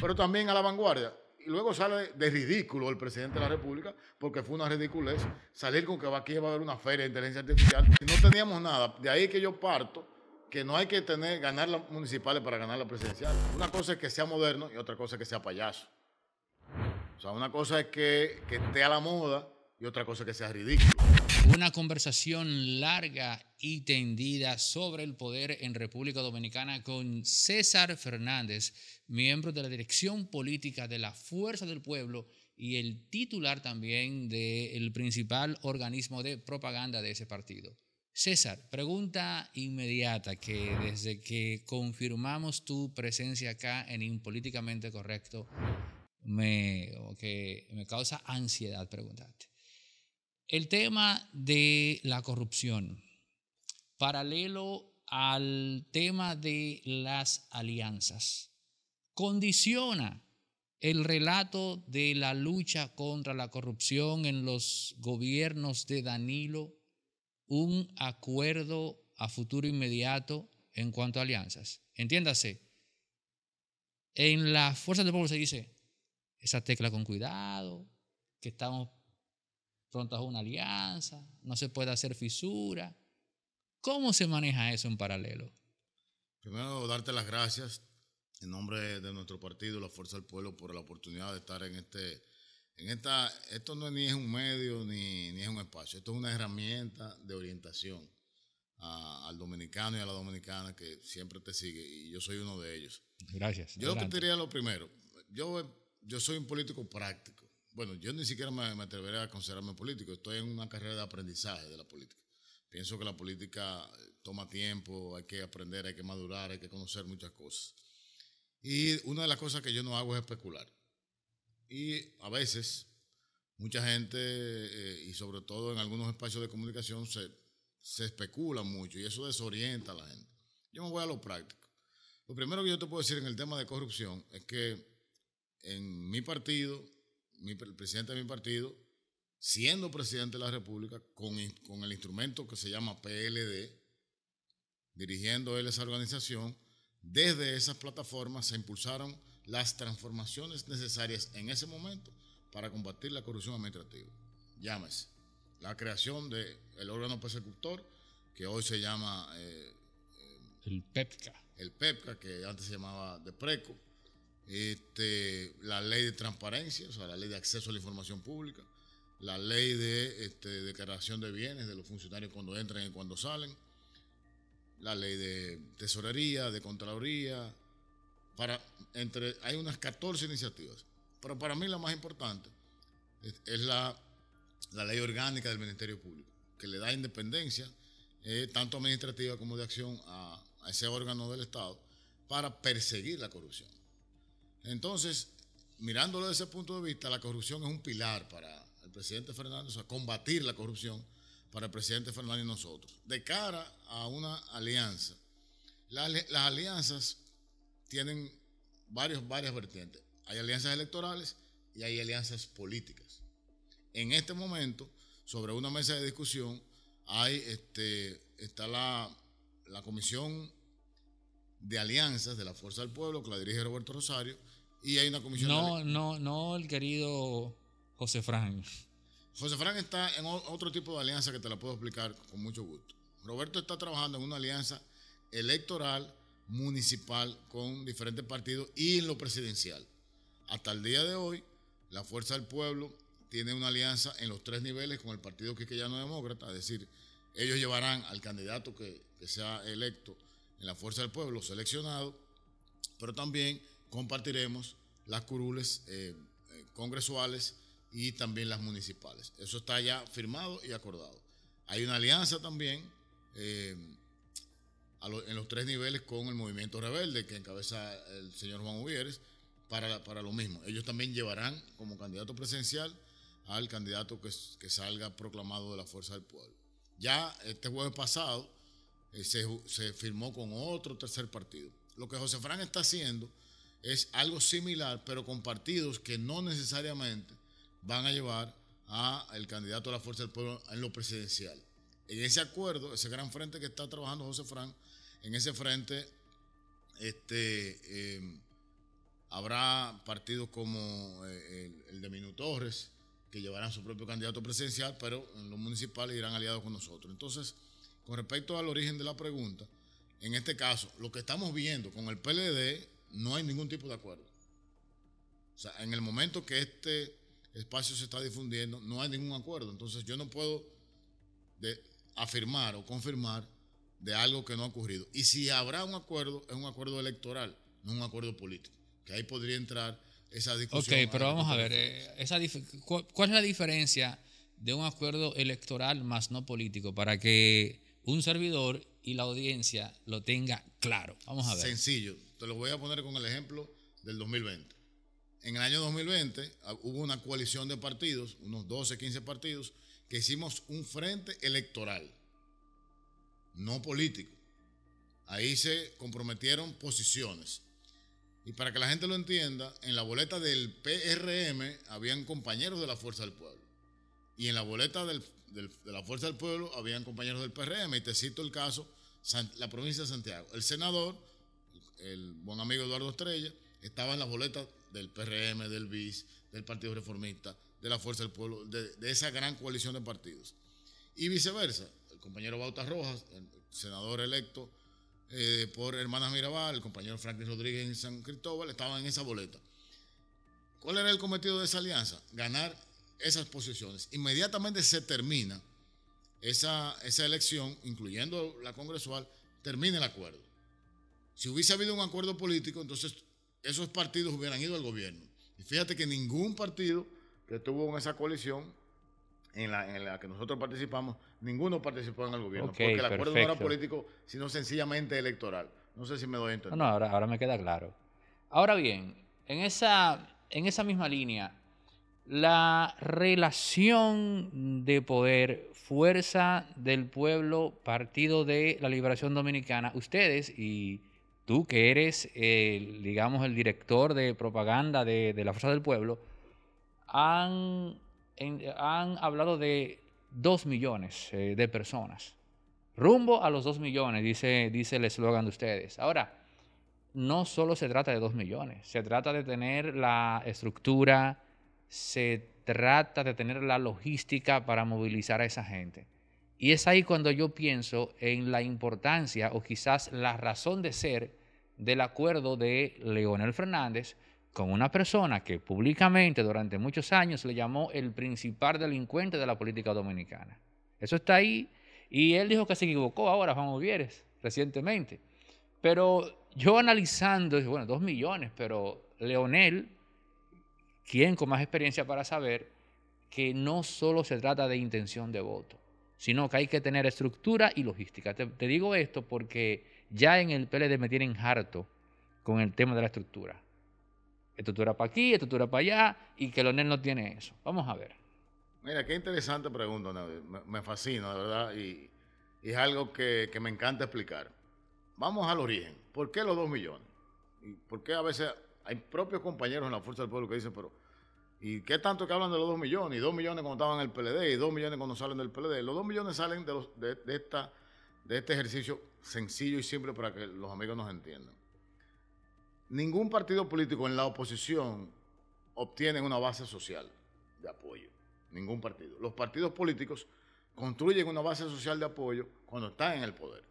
pero también a la vanguardia. Y luego sale de ridículo el presidente de la República, porque fue una ridiculez salir con que aquí va a haber una feria de inteligencia artificial. Y no teníamos nada. De ahí que yo parto que no hay que tener, ganar las municipales para ganar la presidencial. Una cosa es que sea moderno y otra cosa es que sea payaso. O sea, una cosa es que, que esté a la moda y otra cosa es que sea ridículo. Una conversación larga y tendida sobre el poder en República Dominicana con César Fernández, miembro de la Dirección Política de la Fuerza del Pueblo y el titular también del principal organismo de propaganda de ese partido. César, pregunta inmediata que desde que confirmamos tu presencia acá en Impolíticamente Correcto, me, que me causa ansiedad preguntarte. El tema de la corrupción, paralelo al tema de las alianzas, condiciona el relato de la lucha contra la corrupción en los gobiernos de Danilo un acuerdo a futuro inmediato en cuanto a alianzas. Entiéndase, en las fuerzas del pueblo se dice esa tecla con cuidado, que estamos pronto una alianza, no se puede hacer fisura. ¿Cómo se maneja eso en paralelo? Primero, darte las gracias en nombre de nuestro partido, la Fuerza del Pueblo, por la oportunidad de estar en este, en esta, esto no es, ni es un medio ni, es un espacio, esto es una herramienta de orientación al dominicano y a la dominicana que siempre te sigue y yo soy uno de ellos. Gracias. Yo que te diría lo primero, yo, yo soy un político práctico bueno, yo ni siquiera me, atreveré a considerarme político, estoy en una carrera de aprendizaje de la política. Pienso que la política eh, toma tiempo, hay que aprender, hay que madurar, hay que conocer muchas cosas. Y una de las cosas que yo no hago es especular. Y a veces mucha gente, eh, y sobre todo en algunos espacios de comunicación, se especula mucho y eso desorienta a la gente. Yo me voy a lo práctico. Lo primero que yo te puedo decir en el tema de corrupción es que en mi partido el presidente de mi partido, siendo presidente de la República, con, el instrumento que se llama PLD, dirigiendo él esa organización, desde esas plataformas se impulsaron las transformaciones necesarias en ese momento para combatir la corrupción administrativa. Llámese la creación del órgano persecutor, que hoy se llama... Eh, el PEPCA. El PEPCA, que antes se llamaba DEPRECO, este, la ley de transparencia, o sea, la ley de acceso a la información pública, la ley de este, declaración de bienes de los funcionarios cuando entran y cuando salen, la ley de tesorería, de contraloría, entre, hay unas 14 iniciativas, pero para mí la más importante es, la, ley orgánica del Ministerio Público, que le da independencia, eh, tanto administrativa como de acción, a ese órgano del Estado para perseguir la corrupción. Entonces, mirándolo desde ese punto de vista, la corrupción es un pilar para el presidente Fernández, o sea, combatir la corrupción para el presidente Fernández y nosotros. De cara a una alianza, las, alianzas tienen varios, varias vertientes. Hay alianzas electorales y hay alianzas políticas. En este momento, sobre una mesa de discusión, hay, este, está la, la Comisión de Alianzas de la Fuerza del Pueblo, que la dirige Roberto Rosario, y hay una comisión. No, no, no el querido José Fran. José Fran está en otro tipo de alianza que te la puedo explicar con mucho gusto. Roberto está trabajando en una alianza electoral municipal con diferentes partidos y en lo presidencial. Hasta el día de hoy, la Fuerza del Pueblo tiene una alianza en los tres niveles con el Partido que no Demócrata, es decir, ellos llevarán al candidato que, que sea electo en la Fuerza del Pueblo, seleccionado, pero también compartiremos las curules eh, eh, congresuales y también las municipales. Eso está ya firmado y acordado. Hay una alianza también eh, en los tres niveles con el movimiento rebelde que encabeza el señor Juan Uvieres para, para lo mismo. Ellos también llevarán como candidato presencial al candidato que, salga proclamado de la fuerza del pueblo. Ya este jueves pasado se, firmó con otro tercer partido. Lo que José Fran está haciendo es algo similar, pero con partidos que no necesariamente van a llevar al candidato a la Fuerza del Pueblo en lo presidencial. En ese acuerdo, ese gran frente que está trabajando José Fran, en ese frente este, em, habrá partidos como eh, el, de Minutores, Torres, que llevarán su propio candidato presidencial, pero en lo municipal irán aliados con nosotros. Entonces, con respecto al origen de la pregunta, en este caso, lo que estamos viendo con el PLD no hay ningún tipo de acuerdo. O sea, en el momento que este espacio se está difundiendo, no hay ningún acuerdo. Entonces yo no puedo afirmar o confirmar de algo que no ha ocurrido. Y si habrá un acuerdo, es un acuerdo electoral, no un acuerdo político. Que ahí podría entrar esa discusión. Ok, pero vamos a ver, eh, ¿cuál, ¿cuál es la diferencia de un acuerdo electoral más no político? Para que un servidor y la audiencia lo tenga claro. Vamos a ver. Sencillo. Te lo voy a poner con el ejemplo del 2020. En el año 2020 ah, hubo una coalición de partidos, unos 12, 15 partidos, que hicimos un frente electoral, no político. Ahí se comprometieron posiciones. Y para que la gente lo entienda, en la boleta del PRM habían compañeros de la Fuerza del Pueblo. Y en la boleta de la Fuerza del Pueblo habían compañeros del PRM. Y te cito el caso, la provincia de Santiago. El senador el buen amigo Eduardo Estrella, estaba en las boletas del PRM, del BIS, del Partido Reformista, de la Fuerza del Pueblo, de, esa gran coalición de partidos. Y viceversa, el compañero Bautas Rojas, el senador electo eh, por Hermanas Mirabal, el compañero Franklin Rodríguez en San Cristóbal, estaban en esa boleta. ¿Cuál era el cometido de esa alianza? Ganar esas posiciones. Inmediatamente se termina esa, esa elección, incluyendo la congresual, termina el acuerdo. Si hubiese habido un acuerdo político, entonces esos partidos hubieran ido al gobierno. Y fíjate que ningún partido que estuvo en esa coalición en la, que nosotros participamos, ninguno participó en el gobierno. porque el acuerdo no era político, sino sencillamente electoral. No sé si me doy a No, no, ahora, ahora me queda claro. Ahora bien, en esa, en esa misma línea, la relación de poder, fuerza del pueblo, partido de la liberación dominicana, ustedes y tú que eres, digamos, el director de propaganda de, la Fuerza del Pueblo, han, hablado de dos millones eh, de personas. Rumbo a los dos millones, dice, dice el eslogan de ustedes. Ahora, no solo se trata de dos millones, se trata de tener la estructura, se trata de tener la logística para movilizar a esa gente. Y es ahí cuando yo pienso en la importancia o quizás la razón de ser del acuerdo de Leonel Fernández con una persona que públicamente durante muchos años le llamó el principal delincuente de la política dominicana. Eso está ahí y él dijo que se equivocó ahora Juan Ovieres recientemente. Pero yo analizando, bueno, dos millones, pero Leonel, quien con más experiencia para saber que no solo se trata de intención de voto sino que hay que tener estructura y logística. Te, digo esto porque ya en el PLD me tienen harto con el tema de la estructura. Estructura para aquí, estructura para allá, y que Leonel no tiene eso. Vamos a ver. Mira, qué interesante pregunta, me, fascina, de verdad, y, es algo que, me encanta explicar. Vamos al origen. ¿Por qué los dos millones? ¿Y ¿Por qué a veces hay propios compañeros en la Fuerza del Pueblo que dicen, pero ¿Y qué tanto que hablan de los 2 millones? Y 2 millones cuando estaban en el PLD, y 2 millones cuando salen del PLD. Los 2 millones salen de, de, esta, de este ejercicio sencillo y simple para que los amigos nos entiendan. Ningún partido político en la oposición obtiene una base social de apoyo. Ningún partido. Los partidos políticos construyen una base social de apoyo cuando están en el poder.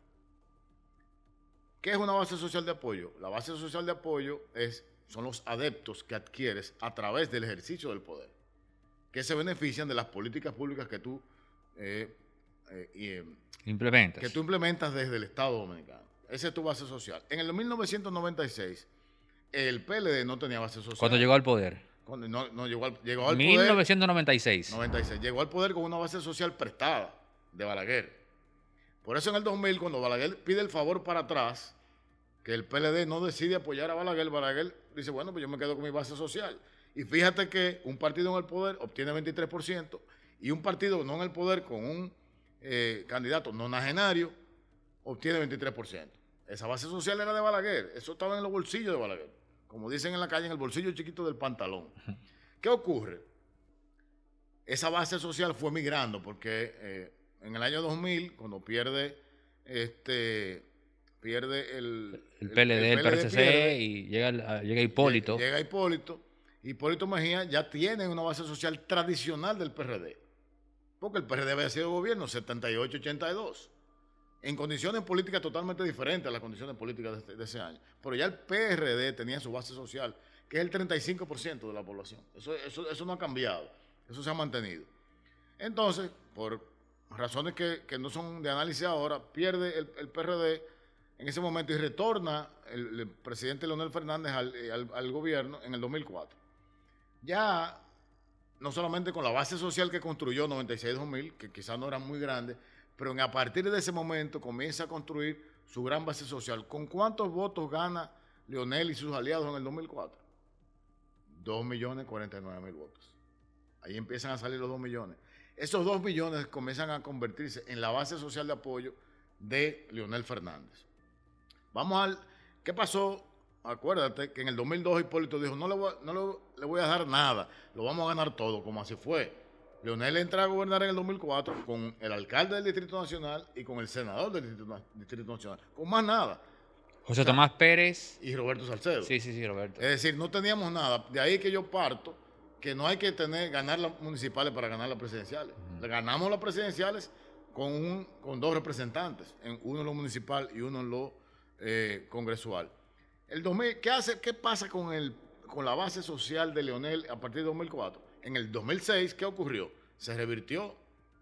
¿Qué es una base social de apoyo? La base social de apoyo es son los adeptos que adquieres a través del ejercicio del poder, que se benefician de las políticas públicas que tú, eh, eh, em, implementas. Que tú implementas desde el Estado Dominicano. Esa es tu base social. En el 1996, el PLD no tenía base social. Cuando llegó al poder. Cuando, no, llegó al, llegó poder. 1996. Llegó al poder con una base social prestada de Balaguer. Por eso en el 2000, cuando Balaguer pide el favor para atrás, que el PLD no decide apoyar a Balaguer, Balaguer dice, bueno, pues yo me quedo con mi base social. Y fíjate que un partido en el poder obtiene 23% y un partido no en el poder con un candidato eh, candidato nonagenario obtiene 23%. Esa base social era de Balaguer, eso estaba en los bolsillos de Balaguer, como dicen en la calle, en el bolsillo chiquito del pantalón. ¿Qué ocurre? Esa base social fue migrando porque eh, en el año 2000, cuando pierde este, pierde el, el, PLD, el, PRCC y llega, llega Hipólito. Llega Hipólito. Hipólito Mejía ya tiene una base social tradicional del PRD. Porque el PRD había sido gobierno 78-82. En condiciones políticas totalmente diferentes a las condiciones políticas de, ese año. Pero ya el PRD tenía su base social, que es el 35% de la población. Eso, eso, no ha cambiado. Eso se ha mantenido. Entonces, por razones que, no son de análisis ahora, pierde el, el PRD en ese momento y retorna el, presidente Leonel Fernández al, eh, gobierno en el 2004. Ya, no solamente con la base social que construyó 96-2000, que quizás no era muy grande, pero a partir de ese momento comienza a construir su gran base social. ¿Con cuántos votos gana Leonel y sus aliados en el 2004? 2.049.000 votos. Ahí empiezan a salir los 2 millones. Esos 2 millones comienzan a convertirse en la base social de apoyo de Leonel Fernández. Vamos al... ¿Qué pasó? Acuérdate que en el 2002 Hipólito dijo, no le voy, no le, voy a dar nada, lo vamos a ganar todo, como así fue. Leonel entra a gobernar en el 2004 con el alcalde del Distrito Nacional y con el senador del Distrito, Nacional, con más nada. José Tomás Pérez. Y Roberto Salcedo. Sí, sí, sí, Roberto. Es decir, no teníamos nada. De ahí que yo parto que no hay que tener, ganar las municipales para ganar las presidenciales. Ganamos las presidenciales con, un, con dos representantes, uno en lo municipal y uno en lo eh, congresual. El 2000, ¿qué, hace, ¿Qué pasa con, con la base social de Leonel a partir de 2004? En el 2006, ¿qué ocurrió? Se revirtió,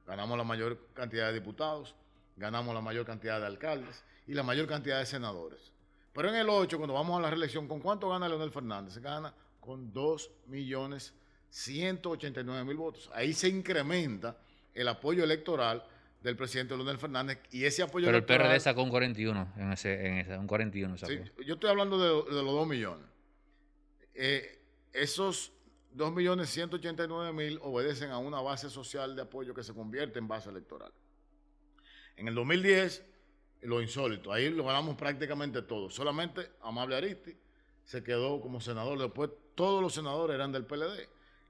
ganamos la mayor cantidad de diputados, ganamos la mayor cantidad de alcaldes y la mayor cantidad de senadores. Pero en el 8, cuando vamos a la reelección, ¿con cuánto gana Leonel Fernández? Gana con 2.189.000 votos. Ahí se incrementa el apoyo electoral del presidente Leonel Fernández y ese apoyo Pero el PRD sacó un 41 en ese, un 41 Sí, yo estoy hablando de, los 2 millones. Eh, esos 2 millones 189 mil obedecen a una base social de apoyo que se convierte en base electoral. En el 2010, lo insólito, ahí lo ganamos prácticamente todo. Solamente Amable Aristi se quedó como senador. Después todos los senadores eran del PLD.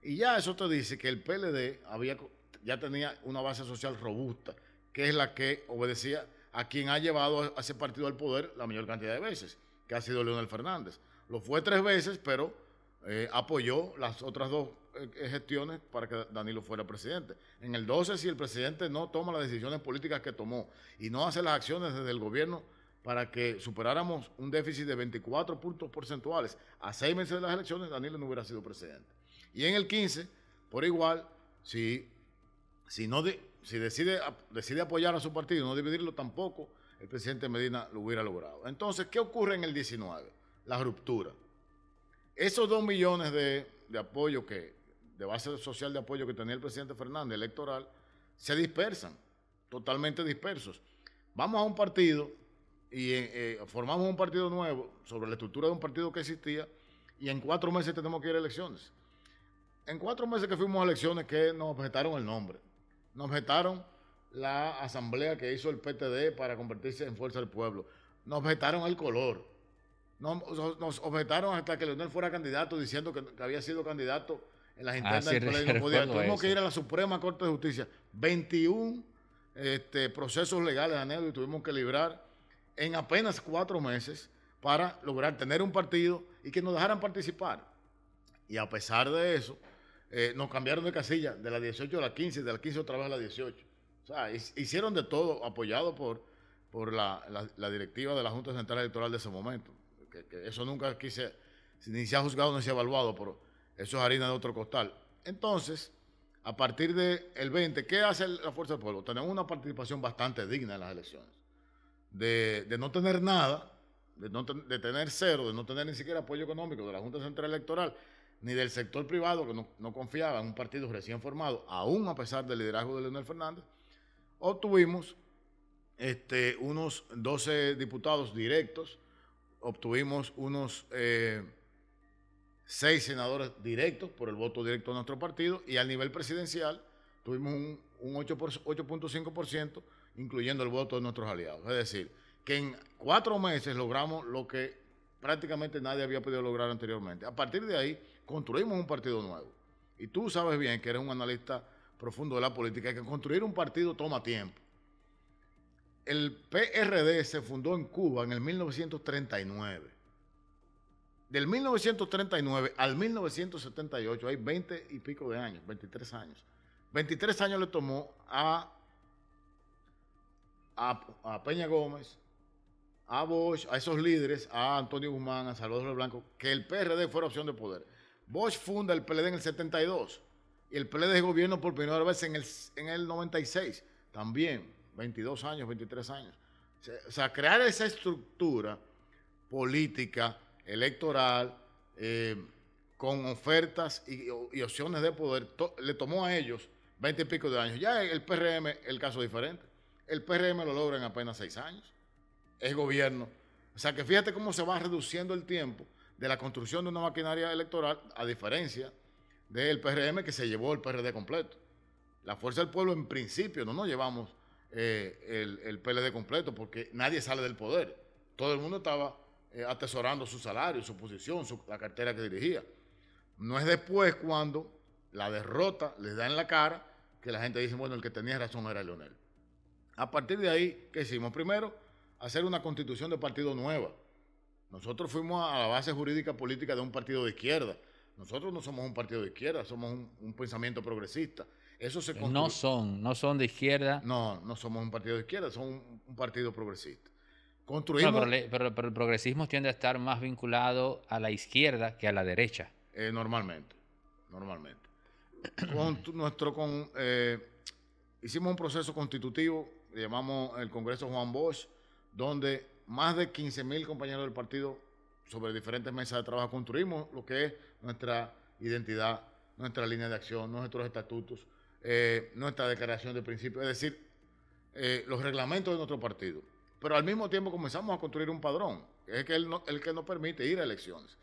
Y ya eso te dice que el PLD había ya tenía una base social robusta, que es la que obedecía a quien ha llevado a ese partido al poder la mayor cantidad de veces, que ha sido Leonel Fernández. Lo fue tres veces, pero eh, apoyó las otras dos eh, gestiones para que Danilo fuera presidente. En el 12, si el presidente no toma las decisiones políticas que tomó y no hace las acciones desde el gobierno para que superáramos un déficit de 24 puntos porcentuales a seis meses de las elecciones, Danilo no hubiera sido presidente. Y en el 15, por igual, si si, no si decide, decide apoyar a su partido y no dividirlo tampoco, el presidente Medina lo hubiera logrado. Entonces, ¿qué ocurre en el 19? La ruptura. Esos dos millones de, apoyo que, de base social de apoyo que tenía el presidente Fernández electoral, se dispersan, totalmente dispersos. Vamos a un partido y eh, eh, formamos un partido nuevo sobre la estructura de un partido que existía y en cuatro meses tenemos que ir a elecciones. En cuatro meses que fuimos a elecciones que nos objetaron el nombre. Nos vetaron la asamblea que hizo el PTD para convertirse en Fuerza del Pueblo. Nos vetaron el color. Nos, objetaron hasta que Leonel fuera candidato diciendo que, había sido candidato en las ah, internas del no Tuvimos que ir a la Suprema Corte de Justicia. 21 este, procesos legales, Anedo, y tuvimos que librar en apenas cuatro meses para lograr tener un partido y que nos dejaran participar. Y a pesar de eso, eh, nos cambiaron de casilla, de la 18 a la 15, de la 15 otra vez a la 18. O sea, hicieron de todo apoyado por, por la, directiva de la Junta Central Electoral de ese momento. Que, eso nunca quise, ni se ha juzgado ni se ha evaluado, pero eso es harina de otro costal. Entonces, a partir del 20, ¿qué hace la Fuerza del Pueblo? Tenemos una participación bastante digna en las elecciones. De, no tener nada, de, no de tener cero, de no tener ni siquiera apoyo económico de la Junta Central Electoral ni del sector privado, que no, confiaba en un partido recién formado, aún a pesar del liderazgo de Leonel Fernández, obtuvimos este, unos 12 diputados directos, obtuvimos unos eh, 6 senadores directos por el voto directo de nuestro partido y al nivel presidencial tuvimos un, un 8.5%, incluyendo el voto de nuestros aliados. Es decir, que en cuatro meses logramos lo que prácticamente nadie había podido lograr anteriormente. A partir de ahí construimos un partido nuevo. Y tú sabes bien que eres un analista profundo de la política, que construir un partido toma tiempo. El PRD se fundó en Cuba en el 1939. Del 1939 al 1978 hay 20 y pico de años, 23 años. 23 años le tomó a, a, Peña Gómez, a Bosch, a esos líderes, a Antonio Guzmán, a Salvador Blanco, que el PRD fuera opción de poder. Bosch funda el PLD en el 72 y el PLD es gobierno por primera vez en el, 96, también 22 años, 23 años. O sea, crear esa estructura política, electoral, eh, con ofertas y, opciones de poder, le tomó a ellos 20 y pico de años. Ya el PRM, el caso diferente. El PRM lo logra en apenas 6 años. Es gobierno. O sea, que fíjate cómo se va reduciendo el tiempo de la construcción de una maquinaria electoral, a diferencia del PRM que se llevó el PRD completo. La Fuerza del Pueblo en principio no nos llevamos eh, el, PLD completo porque nadie sale del poder. Todo el mundo estaba eh, atesorando su salario, su posición, la cartera que dirigía. No es después cuando la derrota les da en la cara que la gente dice, bueno, el que tenía razón era Leonel. A partir de ahí, ¿qué hicimos? Primero, hacer una constitución de partido nueva nosotros fuimos a la base jurídica política de un partido de izquierda. Nosotros no somos un partido de izquierda, somos un, pensamiento progresista. Eso se construye. No son, no son de izquierda. No, no somos un partido de izquierda, somos un, partido progresista. Construimos... pero, el progresismo tiende a estar más vinculado a la izquierda que a la derecha. Eh, normalmente, normalmente. Eh, hicimos un proceso constitutivo, llamamos el Congreso Juan Bosch, donde más de 15.000 compañeros del partido sobre diferentes mesas de trabajo Construimos lo que es nuestra identidad, nuestra línea de acción, nuestros estatutos, eh, nuestra declaración de principios, es decir, eh, los reglamentos de nuestro partido. Pero al mismo tiempo comenzamos a construir un padrón, que es el, que nos permite ir a elecciones.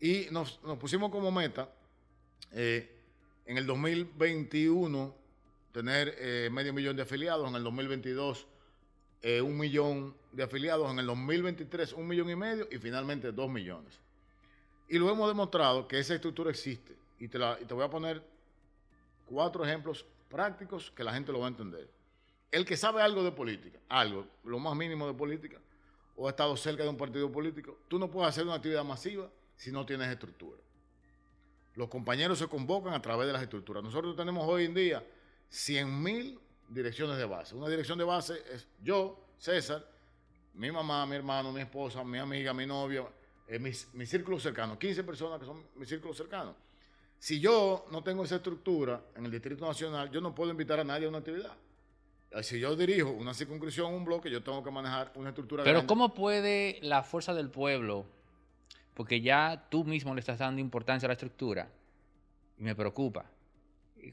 Y nos, pusimos como meta eh, en el 2021 tener medio millón de afiliados, en el 2022 eh, un millón de afiliados, en el 2023 un millón y medio y finalmente dos millones. Y lo hemos demostrado que esa estructura existe. Y te, y te voy a poner cuatro ejemplos prácticos que la gente lo va a entender. El que sabe algo de política, algo, lo más mínimo de política, o ha estado cerca de un partido político, tú no puedes hacer una actividad masiva si no tienes estructura. Los compañeros se convocan a través de las estructuras. Nosotros tenemos hoy en día 100.000 mil direcciones de base. Una dirección de base es yo, César, mi mamá, mi hermano, mi esposa, mi amiga, mi novia, eh, mis mi, círculo cercano, 15 personas que son mi círculo cercano. Si yo no tengo esa estructura en el Distrito Nacional, yo no puedo invitar a nadie a una actividad. Eh, si yo dirijo una circunscripción, un bloque, yo tengo que manejar una estructura. Pero ¿cómo puede la fuerza del pueblo, porque ya tú mismo le estás dando importancia a la estructura, y me preocupa,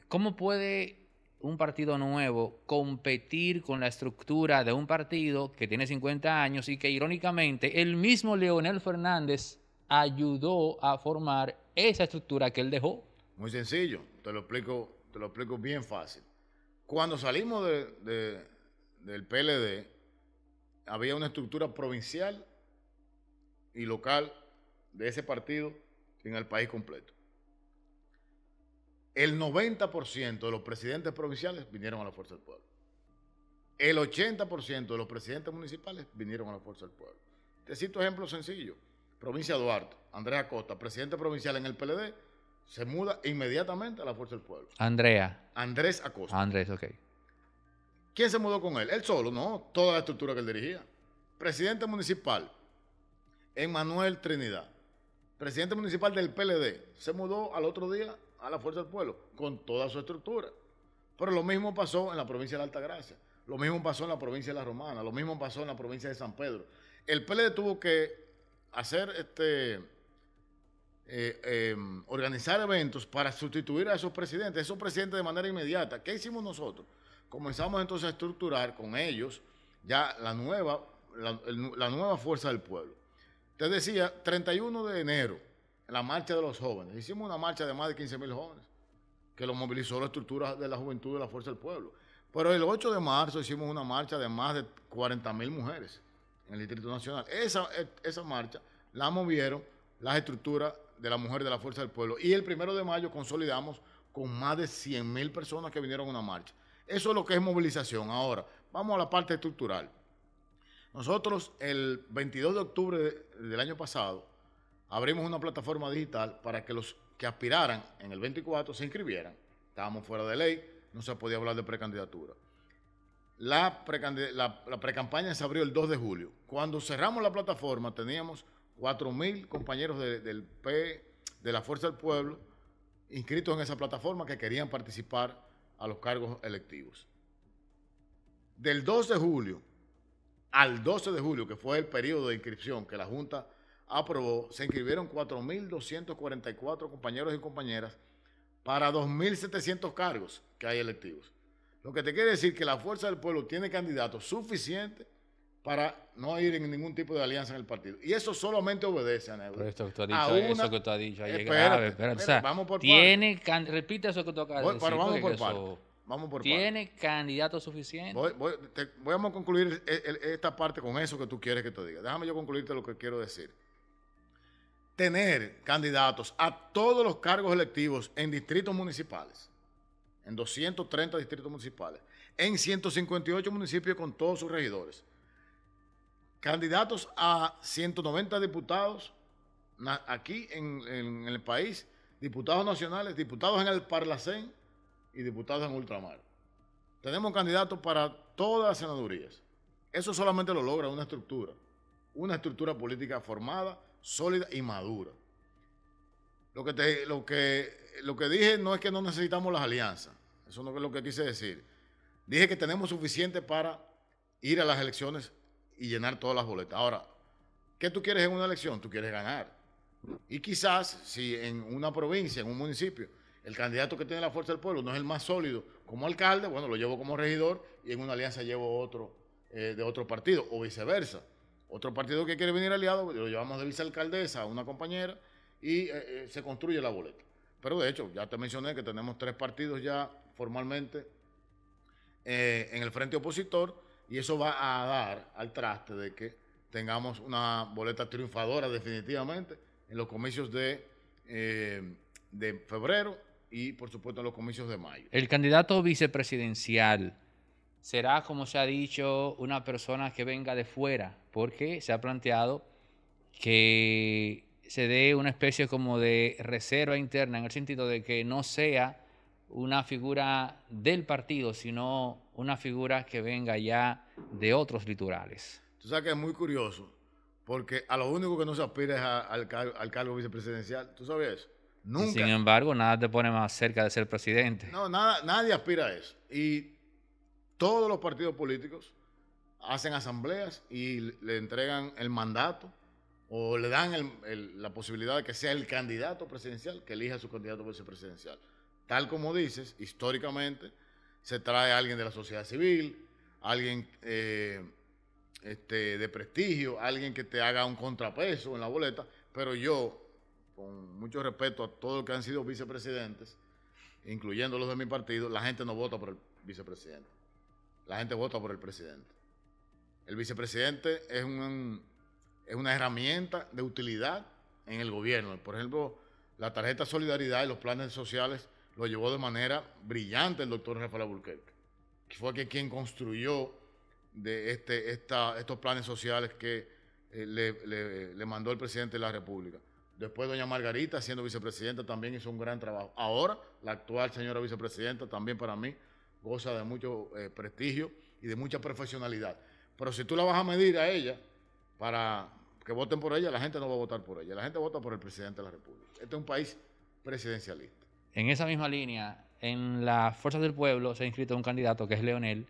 ¿cómo puede un partido nuevo competir con la estructura de un partido que tiene 50 años y que irónicamente el mismo Leonel Fernández ayudó a formar esa estructura que él dejó. Muy sencillo, te lo explico, te lo explico bien fácil. Cuando salimos del PLD, había una estructura provincial y local de ese partido en el país completo el 90% de los presidentes provinciales vinieron a la fuerza del pueblo. El 80% de los presidentes municipales vinieron a la fuerza del pueblo. Te cito ejemplos sencillos. Provincia Duarte, Andrea Acosta, presidente provincial en el PLD, se muda inmediatamente a la fuerza del pueblo. Andrea. Andrés Acosta. Andrés, ok. ¿Quién se mudó con él? Él solo, ¿no? Toda la estructura que él dirigía. Presidente municipal, Emmanuel Trinidad. Presidente municipal del PLD, se mudó al otro día a la fuerza del pueblo, con toda su estructura. Pero lo mismo pasó en la provincia de la Gracia, lo mismo pasó en la provincia de la Romana, lo mismo pasó en la provincia de San Pedro. El PLD e tuvo que hacer este. Eh, em, organizar eventos para sustituir a esos presidentes, esos presidentes de manera inmediata. ¿Qué hicimos nosotros? Comenzamos entonces a estructurar con ellos ya la nueva, la nueva fuerza del pueblo. Te decía, 31 de enero la marcha de los jóvenes. Hicimos una marcha de más de 15 mil jóvenes, que lo movilizó la estructura de la juventud de la fuerza del pueblo. Pero el 8 de marzo hicimos una marcha de más de 40 mil mujeres en el Distrito Nacional. Esa, e, esa marcha la movieron las estructuras de la mujer de la fuerza del pueblo. Y el 1 de mayo consolidamos con más de 100 mil personas que vinieron a una marcha. Eso es lo que es movilización. Ahora, vamos a la parte estructural. Nosotros el 22 de octubre del año pasado abrimos una plataforma digital para que los que aspiraran en el 24 se inscribieran. Estábamos fuera de ley, no se podía hablar de precandidatura. La, precampaña se abrió el 2 de julio. Cuando cerramos la plataforma teníamos 4.000 compañeros del P, de la Fuerza del Pueblo, inscritos en esa plataforma que querían participar a los cargos electivos. Del 2 de julio al 12 de julio, que fue el periodo de inscripción que la Junta aprobó, se inscribieron 4.244 compañeros y compañeras para 2.700 cargos que hay electivos. Lo que te quiere decir que la Fuerza del Pueblo tiene candidatos suficientes para no ir en ningún tipo de alianza en el partido. Y eso solamente obedece a Pero esto que eso que tú has dicho, espérate, espérate, vamos por tiene Repite eso que tú acabas de decir. vamos por parte. ¿Tiene candidatos suficientes? Voy, voy a concluir esta parte con eso que tú quieres que te diga. Déjame yo concluirte lo que quiero decir tener candidatos a todos los cargos electivos en distritos municipales, en 230 distritos municipales, en 158 municipios con todos sus regidores, candidatos a 190 diputados aquí en, el país, diputados nacionales, diputados en el Parlacén y diputados en Ultramar. Tenemos candidatos para todas las senadurías. Eso solamente lo logra una estructura, una estructura política formada sólida y madura. Lo que, te, lo, que, lo que dije no es que no necesitamos las alianzas, eso no es lo que quise decir. Dije que tenemos suficiente para ir a las elecciones y llenar todas las boletas. Ahora, ¿qué tú quieres en una elección? Tú quieres ganar. Y quizás si en una provincia, en un municipio, el candidato que tiene la fuerza del pueblo no es el más sólido como alcalde, bueno, lo llevo como regidor y en una alianza llevo otro eh, de otro partido o viceversa. Otro partido que quiere venir aliado, lo llevamos de vicealcaldesa a una compañera y eh, eh, se construye la boleta. Pero de hecho, ya te mencioné que tenemos tres partidos ya formalmente eh, en el frente opositor y eso va a dar al traste de que tengamos una boleta triunfadora definitivamente en los comicios de, de febrero y por supuesto en los comicios de mayo. El candidato vicepresidencial será, como se ha dicho, una persona que venga de fuera, porque se ha planteado que se dé una especie como de reserva interna, en el sentido de que no sea una figura del partido, sino una figura que venga ya de otros litorales. Tú sabes que es muy curioso, porque a lo único que no se aspira es al, cargo vicepresidencial. ¿Tú sabes Nunca. Sin embargo, nada te pone más cerca de ser presidente. No, nada, nadie aspira a eso. Y todos los partidos políticos hacen asambleas y le entregan el mandato o le dan la posibilidad de que sea el candidato presidencial que elija su candidato vicepresidencial. Tal como dices, históricamente se trae a alguien de la sociedad civil, alguien eh, este, de prestigio, alguien que te haga un contrapeso en la boleta, pero yo, con mucho respeto a todos los que han sido vicepresidentes, incluyendo los de mi partido, la gente no vota por el vicepresidente la gente vota por el presidente. El vicepresidente es, una herramienta de utilidad en el gobierno. Por ejemplo, la tarjeta de solidaridad y los planes sociales lo llevó de manera brillante el doctor Rafael Burquerque, que fue quien construyó este, estos planes sociales que eh, le mandó el presidente de la República. Después doña Margarita, siendo vicepresidenta, también hizo un gran trabajo. Ahora, la actual señora vicepresidenta, también para mí, cosa de mucho eh, prestigio y de mucha profesionalidad. Pero si tú la vas a medir a ella para que voten por ella, la gente no va a votar por ella. La gente vota por el presidente de la República. Este es un país presidencialista. En esa misma línea, en las Fuerzas del Pueblo se ha inscrito un candidato que es Leonel.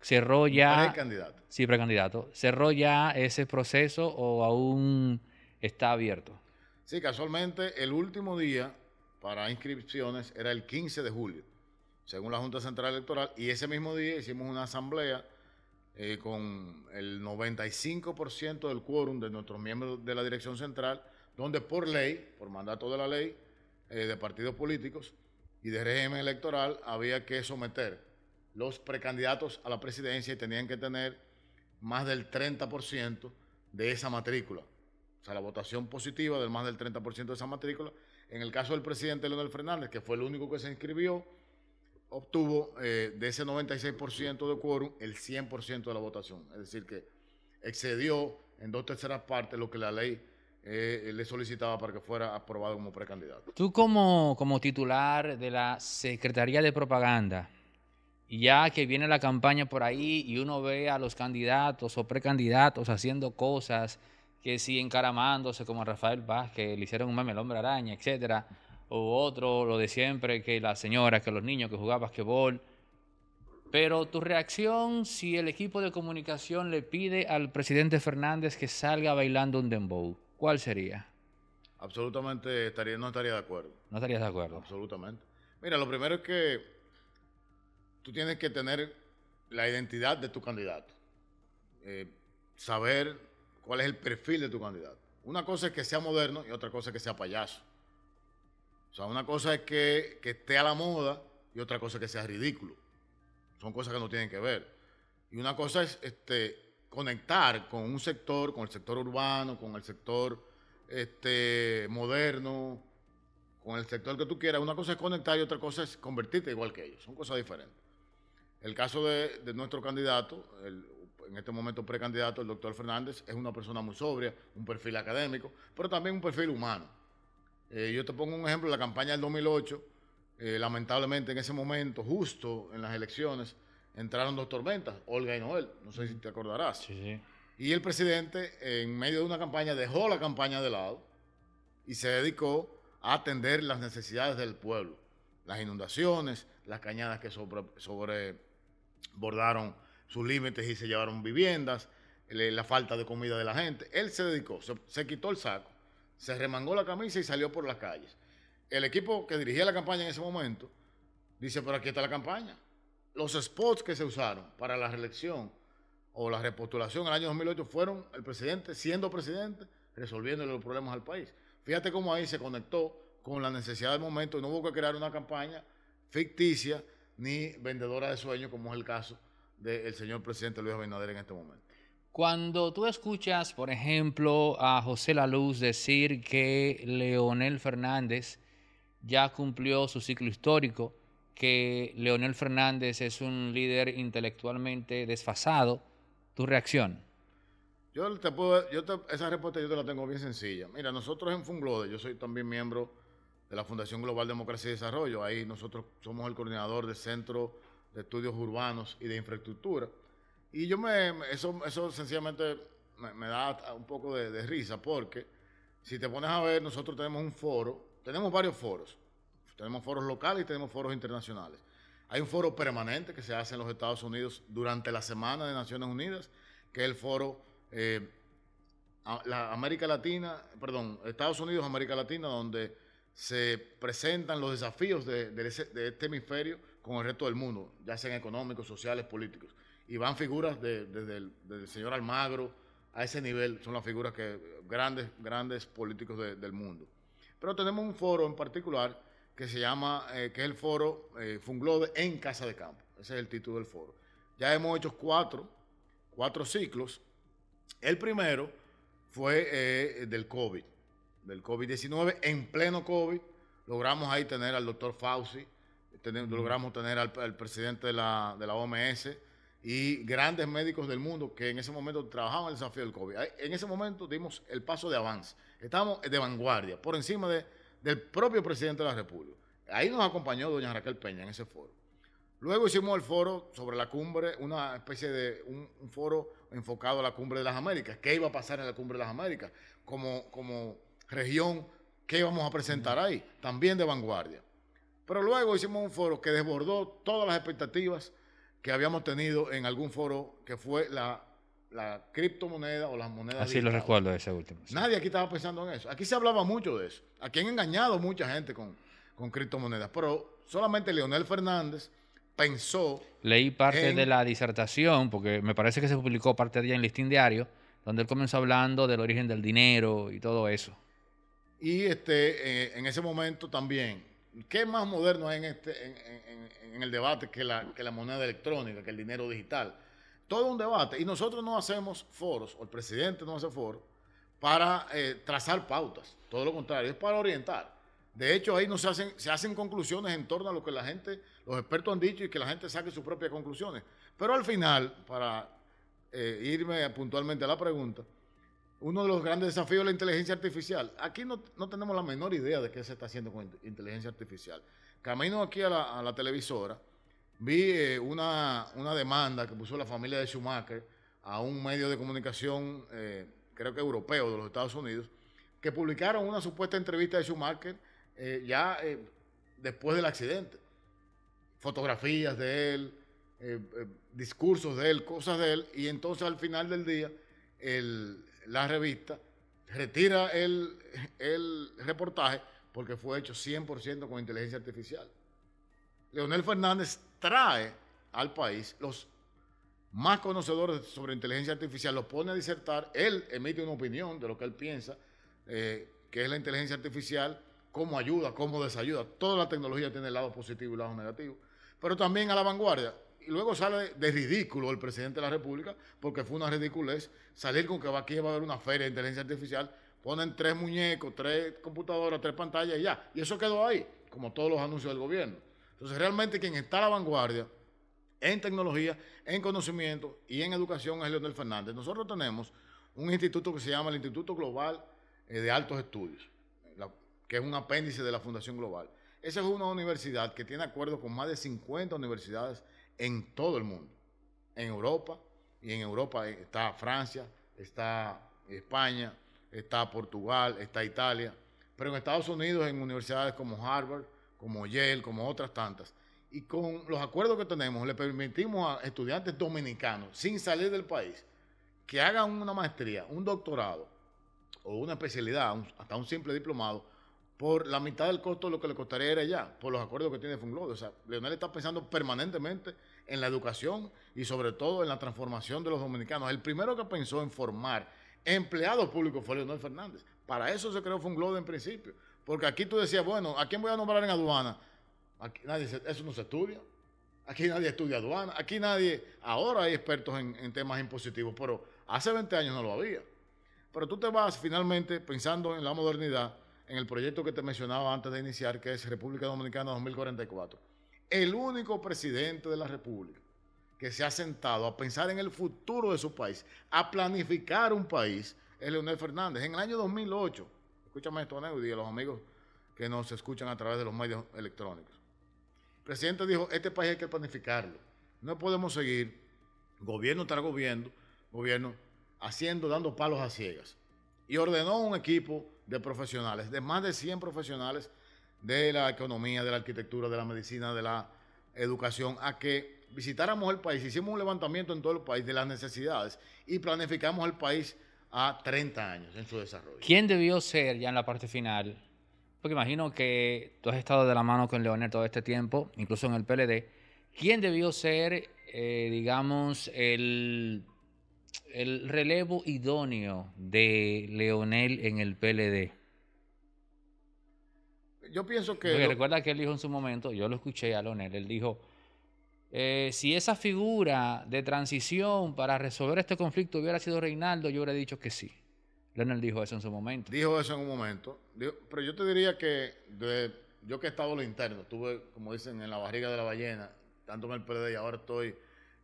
Cerró ya. candidato? Sí, precandidato. ¿Cerró ya ese proceso o aún está abierto? Sí, casualmente el último día para inscripciones era el 15 de julio según la Junta Central Electoral, y ese mismo día hicimos una asamblea eh, con el 95% del quórum de nuestros miembros de la Dirección Central, donde por ley, por mandato de la ley eh, de partidos políticos y de régimen electoral, había que someter los precandidatos a la presidencia y tenían que tener más del 30% de esa matrícula. O sea, la votación positiva del más del 30% de esa matrícula. En el caso del presidente Leonel Fernández, que fue el único que se inscribió, obtuvo eh, de ese 96% de quórum el 100% de la votación. Es decir, que excedió en dos terceras partes lo que la ley eh, le solicitaba para que fuera aprobado como precandidato. Tú como, como titular de la Secretaría de Propaganda, ya que viene la campaña por ahí y uno ve a los candidatos o precandidatos haciendo cosas que sí encaramándose como Rafael Vázquez, le hicieron un meme el hombre araña, etcétera o otro, lo de siempre, que la señora, que los niños, que jugaba basquetbol. Pero tu reacción si el equipo de comunicación le pide al presidente Fernández que salga bailando un dembow, ¿cuál sería? Absolutamente estaría, no estaría de acuerdo. No estarías de acuerdo. Absolutamente. Mira, lo primero es que tú tienes que tener la identidad de tu candidato. Eh, saber cuál es el perfil de tu candidato. Una cosa es que sea moderno y otra cosa es que sea payaso. O sea, una cosa es que, esté a la moda y otra cosa es que sea ridículo. Son cosas que no tienen que ver. Y una cosa es este, conectar con un sector, con el sector urbano, con el sector este, moderno, con el sector que tú quieras. Una cosa es conectar y otra cosa es convertirte igual que ellos. Son cosas diferentes. El caso de, nuestro candidato, en este momento precandidato, el doctor Fernández, es una persona muy sobria, un perfil académico, pero también un perfil humano eh, yo te pongo un ejemplo, la campaña del 2008, eh, lamentablemente en ese momento, justo en las elecciones, entraron dos tormentas, Olga y Noel, no sé si te acordarás. Y el presidente, en medio de una campaña, dejó la campaña de lado y se dedicó a atender las necesidades del pueblo, las inundaciones, las cañadas que sobrebordaron sus límites y se llevaron viviendas, la falta de comida de la gente. Él se dedicó, se quitó el saco se remangó la camisa y salió por las calles. El equipo que dirigía la campaña en ese momento dice, pero aquí está la campaña. Los spots que se usaron para la reelección o la repostulación en el año 2008 fueron el presidente, siendo presidente, resolviendo los problemas al país. Fíjate cómo ahí se conectó con la necesidad del momento. No hubo que crear una campaña ficticia ni vendedora de sueños, como es el caso del señor presidente Luis Abinader en este momento. Cuando tú escuchas, por ejemplo, a José Laluz decir que Leonel Fernández ya cumplió su ciclo histórico, que Leonel Fernández es un líder intelectualmente desfasado, tu reacción. Yo te puedo, yo esa respuesta yo te la tengo bien sencilla. Mira, nosotros en Funglode, yo soy también miembro de la Fundación Global Democracia y Desarrollo. Ahí nosotros somos el coordinador del Centro de Estudios Urbanos y de Infraestructura. Y yo me, eso, eso sencillamente me, da un poco de, risa porque si te pones a ver, nosotros tenemos un foro, tenemos varios foros, tenemos foros locales y tenemos foros internacionales. Hay un foro permanente que se hace en los Estados Unidos durante la Semana de Naciones Unidas, que es el foro eh, la América Latina, perdón, Estados Unidos, América Latina, donde se presentan los desafíos de este hemisferio con el resto del mundo, ya sean económicos, sociales, políticos y van figuras de, desde, el, señor Almagro a ese nivel, son las figuras que grandes, grandes políticos del mundo. Pero tenemos un foro en particular que se llama, eh, que es el foro eh, Funglode en Casa de Campo. Ese es el título del foro. Ya hemos hecho cuatro, cuatro ciclos. El primero fue eh, del COVID, del COVID-19, en pleno COVID. Logramos ahí tener al doctor Fauci, logramos tener al, presidente de la, de la OMS, y grandes médicos del mundo que en ese momento trabajaban el desafío del COVID. En ese momento dimos el paso de avance. Estábamos de vanguardia, por encima del propio presidente de la República. Ahí nos acompañó doña Raquel Peña en ese foro. Luego hicimos el foro sobre la cumbre, una especie de un, foro enfocado a la cumbre de las Américas. ¿Qué iba a pasar en la cumbre de las Américas? Como, como región, ¿qué íbamos a presentar ahí? También de vanguardia. Pero luego hicimos un foro que desbordó todas las expectativas que habíamos tenido en algún foro, que fue la, criptomoneda o las monedas. Así lo recuerdo ese último. Nadie aquí estaba pensando en eso. Aquí se hablaba mucho de eso. Aquí han engañado mucha gente con, con criptomonedas, pero solamente Leonel Fernández pensó. Leí parte de la disertación, porque me parece que se publicó parte de ella en Listín Diario, donde él comenzó hablando del origen del dinero y todo eso. Y este, eh, en ese momento también ¿Qué más moderno es en, este, en, el debate que la, moneda electrónica, que el dinero digital? Todo un debate. Y nosotros no hacemos foros, o el presidente no hace foros, para eh, trazar pautas. Todo lo contrario, es para orientar. De hecho, ahí no se hacen, se hacen conclusiones en torno a lo que la gente, los expertos han dicho y que la gente saque sus propias conclusiones. Pero al final, para eh, irme puntualmente a la pregunta, uno de los grandes desafíos de la inteligencia artificial. Aquí no, tenemos la menor idea de qué se está haciendo con inteligencia artificial. Camino aquí a la, televisora, vi eh, una, demanda que puso la familia de Schumacher a un medio de comunicación, eh, creo que europeo de los Estados Unidos, que publicaron una supuesta entrevista de Schumacher eh, ya después del accidente. Fotografías de él, discursos de él, cosas de él, y entonces al final del día el, la revista, retira el, reportaje porque fue hecho 100% con inteligencia artificial. Leonel Fernández trae al país los más conocedores sobre inteligencia artificial, los pone a disertar, él emite una opinión de lo que él piensa, eh, que es la inteligencia artificial, cómo ayuda, cómo desayuda. Toda la tecnología tiene el lado positivo y el lado negativo. Pero también a la vanguardia, y luego sale de ridículo el presidente de la República, porque fue una ridiculez salir con que va aquí va a haber una feria de inteligencia artificial, ponen tres muñecos, tres computadoras, tres pantallas y ya. Y eso quedó ahí, como todos los anuncios del gobierno. Entonces, realmente quien está a la vanguardia en tecnología, en conocimiento y en educación es Leonel Fernández. Nosotros tenemos un instituto que se llama el Instituto Global eh, de Altos Estudios, que es un apéndice de la Fundación Global. Esa es una universidad que tiene acuerdos con más de 50 universidades en todo el mundo, en Europa, y en Europa está Francia, está España, está Portugal, está Italia, pero en Estados Unidos, en universidades como Harvard, como Yale, como otras tantas. Y con los acuerdos que tenemos, le permitimos a estudiantes dominicanos, sin salir del país, que hagan una maestría, un doctorado o una especialidad, hasta un simple diplomado, por la mitad del costo de lo que le costaría ir allá, por los acuerdos que tiene Funglode. O sea, Leonel está pensando permanentemente en la educación y sobre todo en la transformación de los dominicanos. El primero que pensó en formar empleados públicos fue Leonel Fernández. Para eso se creó Funglode en principio. Porque aquí tú decías, bueno, ¿a quién voy a nombrar en aduana? Aquí nadie eso no se estudia. Aquí nadie estudia aduana. Aquí nadie, ahora hay expertos en temas impositivos, pero hace 20 años no lo había. Pero tú te vas finalmente pensando en la modernidad en el proyecto que te mencionaba antes de iniciar, que es República Dominicana 2044. El único presidente de la República que se ha sentado a pensar en el futuro de su país, a planificar un país, es Leonel Fernández. En el año 2008, escúchame esto, y a los amigos que nos escuchan a través de los medios electrónicos. El presidente dijo, este país hay que planificarlo. No podemos seguir gobierno tras gobierno, gobierno haciendo, dando palos a ciegas. Y ordenó un equipo de profesionales, de más de 100 profesionales de la economía, de la arquitectura, de la medicina, de la educación, a que visitáramos el país, hicimos un levantamiento en todo el país de las necesidades y planificamos el país a 30 años en su desarrollo. ¿Quién debió ser ya en la parte final? Porque imagino que tú has estado de la mano con Leonel todo este tiempo, incluso en el PLD. ¿Quién debió ser, eh, digamos, el el relevo idóneo de Leonel en el PLD? Yo pienso que... recuerda que él dijo en su momento, yo lo escuché a Leonel, él dijo, eh, si esa figura de transición para resolver este conflicto hubiera sido Reinaldo, yo hubiera dicho que sí. Leonel dijo eso en su momento. Dijo eso en un momento. pero yo te diría que yo que he estado lo interno, estuve, como dicen, en la barriga de la ballena, tanto en el PLD y ahora estoy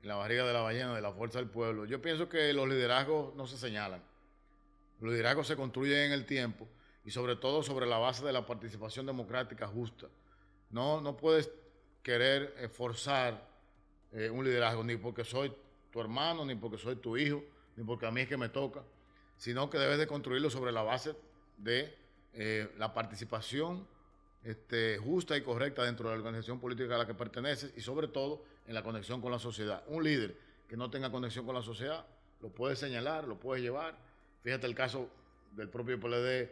en la barriga de la ballena, de la fuerza del pueblo. Yo pienso que los liderazgos no se señalan. Los liderazgos se construyen en el tiempo y sobre todo sobre la base de la participación democrática justa. No, no puedes querer forzar eh, un liderazgo ni porque soy tu hermano, ni porque soy tu hijo, ni porque a mí es que me toca, sino que debes de construirlo sobre la base de eh, la participación este, justa y correcta dentro de la organización política a la que pertenece y sobre todo en la conexión con la sociedad. Un líder que no tenga conexión con la sociedad lo puede señalar, lo puede llevar. Fíjate el caso del propio PLD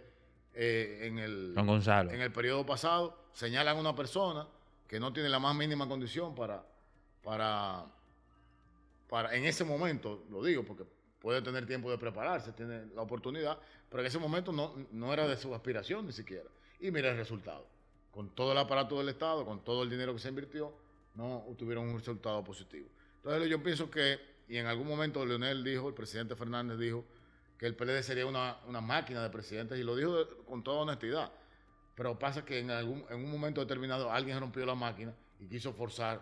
eh, en, el, en el periodo pasado, señalan a una persona que no tiene la más mínima condición para, para, para, en ese momento, lo digo porque puede tener tiempo de prepararse, tiene la oportunidad, pero en ese momento no, no era de su aspiración ni siquiera. Y mira el resultado con todo el aparato del Estado, con todo el dinero que se invirtió, no tuvieron un resultado positivo. Entonces yo pienso que, y en algún momento Leonel dijo, el presidente Fernández dijo, que el PLD sería una, máquina de presidentes, y lo dijo con toda honestidad. Pero pasa que en, algún, en un momento determinado alguien rompió la máquina y quiso forzar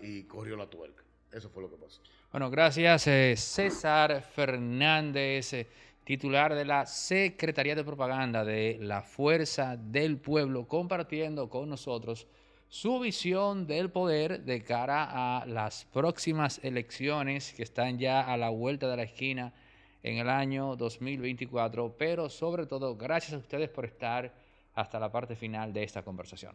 y, corrió la tuerca. Eso fue lo que pasó. Bueno, gracias eh, César Fernández. Eh, titular de la Secretaría de Propaganda de la Fuerza del Pueblo, compartiendo con nosotros su visión del poder de cara a las próximas elecciones que están ya a la vuelta de la esquina en el año 2024, pero sobre todo gracias a ustedes por estar hasta la parte final de esta conversación.